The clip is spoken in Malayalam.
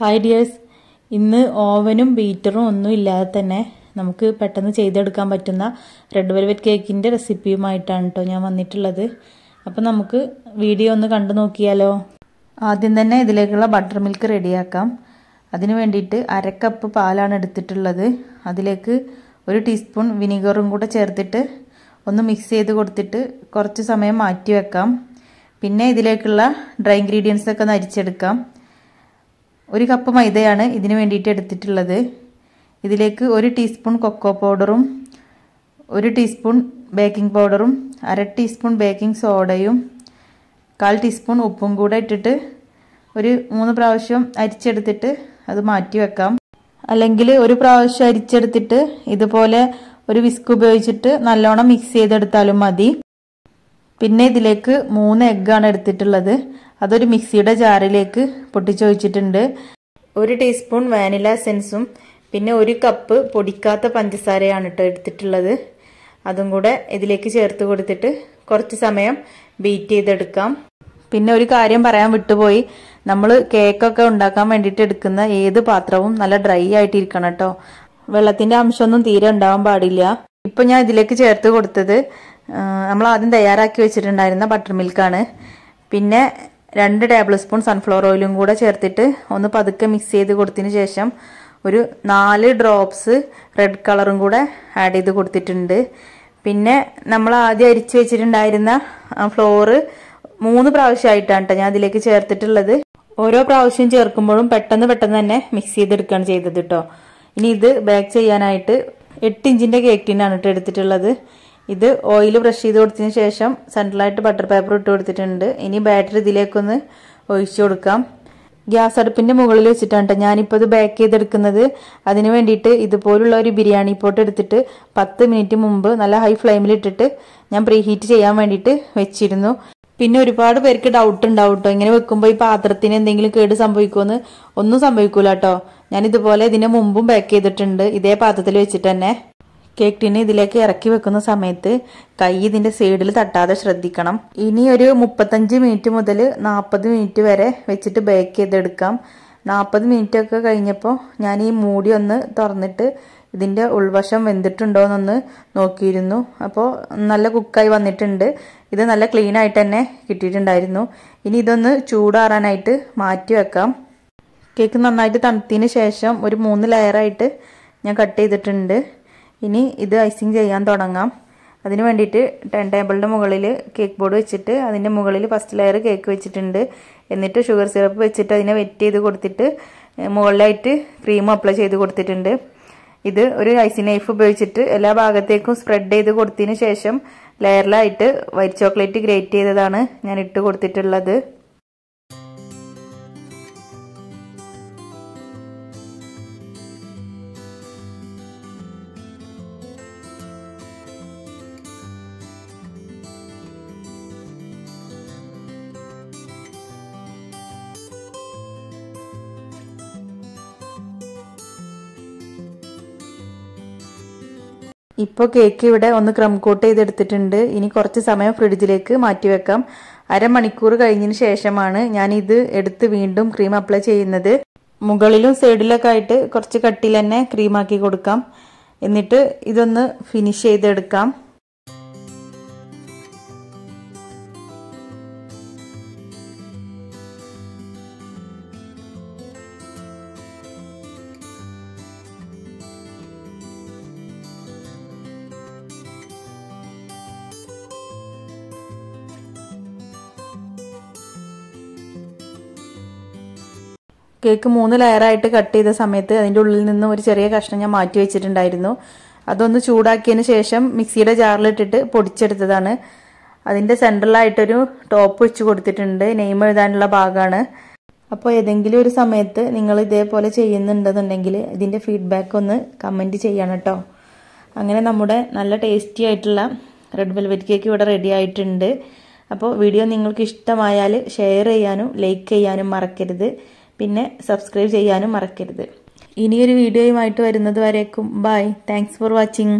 ഹായ് ഡിയേഴ്സ് ഇന്ന് ഓവനും ബീറ്ററും ഒന്നും ഇല്ലാതെ തന്നെ നമുക്ക് പെട്ടെന്ന് ചെയ്തെടുക്കാൻ പറ്റുന്ന റെഡ് വെൽവെറ്റ് കേക്കിൻ്റെ റെസിപ്പിയുമായിട്ടാണ് കേട്ടോ ഞാൻ വന്നിട്ടുള്ളത് അപ്പോൾ നമുക്ക് വീഡിയോ ഒന്ന് കണ്ടു നോക്കിയാലോ ആദ്യം തന്നെ ഇതിലേക്കുള്ള ബട്ടർ മിൽക്ക് റെഡിയാക്കാം അതിന് വേണ്ടിയിട്ട് അരക്കപ്പ് കപ്പ് പാലാണ് എടുത്തിട്ടുള്ളത് അതിലേക്ക് ഒരു ടീസ്പൂൺ വിനീഗറും കൂടെ ചേർത്തിട്ട് ഒന്ന് മിക്സ് ചെയ്ത് കൊടുത്തിട്ട് കുറച്ച് സമയം മാറ്റി വെക്കാം പിന്നെ ഇതിലേക്കുള്ള ഡ്രൈ ഇൻഗ്രീഡിയൻസ് ഒക്കെ നരിച്ചെടുക്കാം ഒരു കപ്പ് മൈദയാണ് ഇതിന് വേണ്ടിയിട്ട് എടുത്തിട്ടുള്ളത് ഇതിലേക്ക് ഒരു ടീസ്പൂൺ കൊക്കോ പൗഡറും ഒരു ടീസ്പൂൺ ബേക്കിംഗ് പൗഡറും അര ടീസ്പൂൺ ബേക്കിംഗ് സോഡയും കാൽ ടീസ്പൂൺ ഉപ്പും കൂടെ ഇട്ടിട്ട് ഒരു മൂന്ന് പ്രാവശ്യം അരിച്ചെടുത്തിട്ട് അത് മാറ്റി വെക്കാം അല്ലെങ്കിൽ ഒരു പ്രാവശ്യം അരിച്ചെടുത്തിട്ട് ഇതുപോലെ ഒരു വിസ്ക് ഉപയോഗിച്ചിട്ട് നല്ലോണം മിക്സ് ചെയ്തെടുത്താലും മതി പിന്നെ ഇതിലേക്ക് മൂന്ന് എഗ്ഗാണ് എടുത്തിട്ടുള്ളത് അതൊരു മിക്സിയുടെ ജാറിലേക്ക് പൊട്ടിച്ചൊഴിച്ചിട്ടുണ്ട് ഒരു ടീസ്പൂൺ വാനില സെൻസും പിന്നെ ഒരു കപ്പ് പൊടിക്കാത്ത പഞ്ചസാരയാണ് കേട്ടോ എടുത്തിട്ടുള്ളത് അതും കൂടെ ഇതിലേക്ക് ചേർത്ത് കൊടുത്തിട്ട് കുറച്ച് സമയം ബീറ്റ് ചെയ്തെടുക്കാം പിന്നെ ഒരു കാര്യം പറയാൻ വിട്ടുപോയി നമ്മൾ കേക്കൊക്കെ ഉണ്ടാക്കാൻ വേണ്ടിയിട്ട് എടുക്കുന്ന ഏത് പാത്രവും നല്ല ഡ്രൈ ആയിട്ടിരിക്കണം കേട്ടോ വെള്ളത്തിന്റെ അംശമൊന്നും തീരെ ഉണ്ടാവാൻ പാടില്ല ഇപ്പൊ ഞാൻ ഇതിലേക്ക് ചേർത്ത് കൊടുത്തത് നമ്മൾ ആദ്യം തയ്യാറാക്കി വെച്ചിട്ടുണ്ടായിരുന്ന ബട്ടർ മിൽക്കാണ് പിന്നെ രണ്ട് ടേബിൾ സ്പൂൺ സൺഫ്ലവർ ഓയിലും കൂടെ ചേർത്തിട്ട് ഒന്ന് പതുക്കെ മിക്സ് ചെയ്ത് കൊടുത്തതിന് ശേഷം ഒരു നാല് ഡ്രോപ്സ് റെഡ് കളറും കൂടെ ആഡ് ചെയ്ത് കൊടുത്തിട്ടുണ്ട് പിന്നെ നമ്മൾ ആദ്യം അരിച്ചു വെച്ചിട്ടുണ്ടായിരുന്ന ഫ്ലോറ് മൂന്ന് പ്രാവശ്യമായിട്ടാണ് കേട്ടോ ഞാൻ അതിലേക്ക് ചേർത്തിട്ടുള്ളത് ഓരോ പ്രാവശ്യം ചേർക്കുമ്പോഴും പെട്ടെന്ന് പെട്ടെന്ന് തന്നെ മിക്സ് ചെയ്തെടുക്കുകയാണ് ചെയ്തത് കേട്ടോ ഇനി ഇത് ബേക്ക് ചെയ്യാനായിട്ട് എട്ട് ഇഞ്ചിൻ്റെ കേക്കിനാണ് കേട്ടോ എടുത്തിട്ടുള്ളത് ഇത് ഓയിൽ ബ്രഷ് ചെയ്ത് കൊടുത്തതിന് ശേഷം സെൻട്രലായിട്ട് ബട്ടർ പേപ്പർ ഇട്ട് കൊടുത്തിട്ടുണ്ട് ഇനി ബാറ്ററി ഇതിലേക്കൊന്ന് ഒഴിച്ചു കൊടുക്കാം ഗ്യാസ് അടുപ്പിൻ്റെ മുകളിൽ വെച്ചിട്ടാണ് കേട്ടോ ഞാനിപ്പോൾ ഇത് ബേക്ക് ചെയ്തെടുക്കുന്നത് അതിന് വേണ്ടിയിട്ട് ഇതുപോലുള്ള ഒരു ബിരിയാണി പോട്ട് എടുത്തിട്ട് പത്ത് മിനിറ്റ് മുമ്പ് നല്ല ഹൈ ഫ്ലെയിമിൽ ഇട്ടിട്ട് ഞാൻ പ്രീ ഹീറ്റ് ചെയ്യാൻ വേണ്ടിയിട്ട് വെച്ചിരുന്നു പിന്നെ ഒരുപാട് പേർക്ക് ഡൗട്ട് ഉണ്ടാവും കേട്ടോ ഇങ്ങനെ വെക്കുമ്പോൾ ഈ പാത്രത്തിന് എന്തെങ്കിലും കേട് സംഭവിക്കുമെന്ന് ഒന്നും സംഭവിക്കൂല കേട്ടോ ഞാൻ ഇതുപോലെ ഇതിന് മുമ്പും ബേക്ക് ചെയ്തിട്ടുണ്ട് ഇതേ പാത്രത്തിൽ വെച്ചിട്ട് തന്നെ കേക്ക് ടിന് ഇതിലേക്ക് ഇറക്കി വെക്കുന്ന സമയത്ത് കൈ ഇതിൻ്റെ സൈഡിൽ തട്ടാതെ ശ്രദ്ധിക്കണം ഇനി ഒരു മുപ്പത്തഞ്ച് മിനിറ്റ് മുതൽ നാൽപ്പത് മിനിറ്റ് വരെ വെച്ചിട്ട് ബേക്ക് ചെയ്തെടുക്കാം നാൽപ്പത് മിനിറ്റ് ഒക്കെ കഴിഞ്ഞപ്പോൾ ഞാൻ ഈ മൂടി ഒന്ന് തുറന്നിട്ട് ഇതിൻ്റെ ഉൾവശം വെന്തിട്ടുണ്ടോ നോക്കിയിരുന്നു അപ്പോൾ നല്ല കുക്കായി വന്നിട്ടുണ്ട് ഇത് നല്ല ക്ലീൻ ആയിട്ട് തന്നെ കിട്ടിയിട്ടുണ്ടായിരുന്നു ഇനി ഇതൊന്ന് ചൂടാറാനായിട്ട് മാറ്റി വെക്കാം കേക്ക് നന്നായിട്ട് തണുത്തതിന് ശേഷം ഒരു മൂന്ന് ലെയറായിട്ട് ഞാൻ കട്ട് ചെയ്തിട്ടുണ്ട് ഇനി ഇത് ഐസിങ് ചെയ്യാൻ തുടങ്ങാം അതിന് വേണ്ടിയിട്ട് ടെൻ ടേബിളിൻ്റെ മുകളിൽ കേക്ക് ബോർഡ് വെച്ചിട്ട് അതിൻ്റെ മുകളിൽ ഫസ്റ്റ് ലെയർ കേക്ക് വെച്ചിട്ടുണ്ട് എന്നിട്ട് ഷുഗർ സിറപ്പ് വെച്ചിട്ട് അതിനെ വെറ്റ് ചെയ്ത് കൊടുത്തിട്ട് മുകളിലായിട്ട് ക്രീം അപ്ലൈ ചെയ്ത് കൊടുത്തിട്ടുണ്ട് ഇത് ഒരു ഐസി നൈഫ് ഉപയോഗിച്ചിട്ട് എല്ലാ ഭാഗത്തേക്കും സ്പ്രെഡ് ചെയ്ത് കൊടുത്തതിന് ശേഷം ലെയറിലായിട്ട് വൈറ്റ് ചോക്ലേറ്റ് ഗ്രേറ്റ് ചെയ്തതാണ് ഞാൻ ഇട്ട് കൊടുത്തിട്ടുള്ളത് ഇപ്പോൾ കേക്ക് ഇവിടെ ഒന്ന് ക്രം കോട്ട് ചെയ്തെടുത്തിട്ടുണ്ട് ഇനി കുറച്ച് സമയം ഫ്രിഡ്ജിലേക്ക് മാറ്റി വെക്കാം അരമണിക്കൂർ കഴിഞ്ഞതിന് ശേഷമാണ് ഞാനിത് എടുത്ത് വീണ്ടും ക്രീം അപ്ലൈ ചെയ്യുന്നത് മുകളിലും സൈഡിലൊക്കെ ആയിട്ട് കുറച്ച് കട്ടിയിൽ തന്നെ ക്രീമാക്കി കൊടുക്കാം എന്നിട്ട് ഇതൊന്ന് ഫിനിഷ് ചെയ്തെടുക്കാം കേക്ക് മൂന്ന് ലെയറായിട്ട് കട്ട് ചെയ്ത സമയത്ത് അതിൻ്റെ ഉള്ളിൽ നിന്ന് ഒരു ചെറിയ കഷ്ണം ഞാൻ മാറ്റി വെച്ചിട്ടുണ്ടായിരുന്നു അതൊന്ന് ചൂടാക്കിയതിന് ശേഷം മിക്സിയുടെ ജാറിലിട്ടിട്ട് പൊടിച്ചെടുത്തതാണ് അതിൻ്റെ സെൻട്രലായിട്ടൊരു ടോപ്പ് വെച്ച് കൊടുത്തിട്ടുണ്ട് നെയിം എഴുതാനുള്ള ഭാഗമാണ് അപ്പോൾ ഏതെങ്കിലും ഒരു സമയത്ത് നിങ്ങൾ ഇതേപോലെ ചെയ്യുന്നുണ്ടെന്നുണ്ടെങ്കിൽ ഇതിൻ്റെ ഫീഡ്ബാക്ക് ഒന്ന് കമൻറ്റ് ചെയ്യണം കേട്ടോ അങ്ങനെ നമ്മുടെ നല്ല ടേസ്റ്റി ആയിട്ടുള്ള റെഡ് വെൽവെറ്റ് കേക്ക് ഇവിടെ റെഡി ആയിട്ടുണ്ട് അപ്പോൾ വീഡിയോ നിങ്ങൾക്ക് ഇഷ്ടമായാൽ ഷെയർ ചെയ്യാനും ലൈക്ക് ചെയ്യാനും മറക്കരുത് പിന്നെ സബ്സ്ക്രൈബ് ചെയ്യാനും മറക്കരുത് ഇനിയൊരു വീഡിയോയുമായിട്ട് വരുന്നത് വരേക്കും ബൈ താങ്ക്സ് ഫോർ വാച്ചിങ്